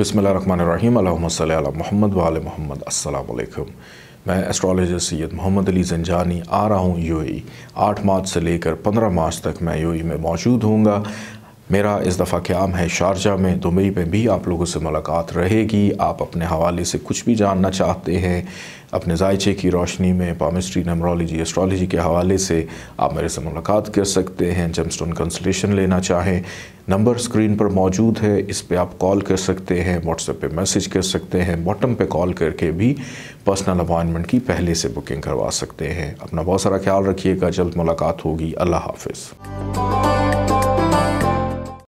बसमिल महमद वाल महमद असलकम मैं एस्ट्रोलॉजर सैद मोहम्मद अली जंजानी आ रहा हूँ ए आठ मार्च से लेकर पंद्रह मार्च तक मैं ए में मौजूद हूँगा मेरा इस दफ़ा क्याम है शारजा में दुबई में भी आप लोगों से मुलाकात रहेगी आप अपने हवाले से कुछ भी जानना चाहते हैं अपने जायचे की रोशनी में पामिस्ट्री नमरोलॉजी एस्ट्रोलॉजी के हवाले से आप मेरे से मुलाकात कर सकते हैं जमस्टोन कंसल्टेशन लेना चाहें नंबर स्क्रीन पर मौजूद है इस पर आप कॉल कर सकते हैं व्हाट्सएप पे मैसेज कर सकते हैं बॉटम पे कॉल करके भी पर्सनल अपॉइंटमेंट की पहले से बुकिंग करवा सकते हैं अपना बहुत सारा ख्याल रखिएगा जल्द मुलाकात होगी अल्लाह हाफिज़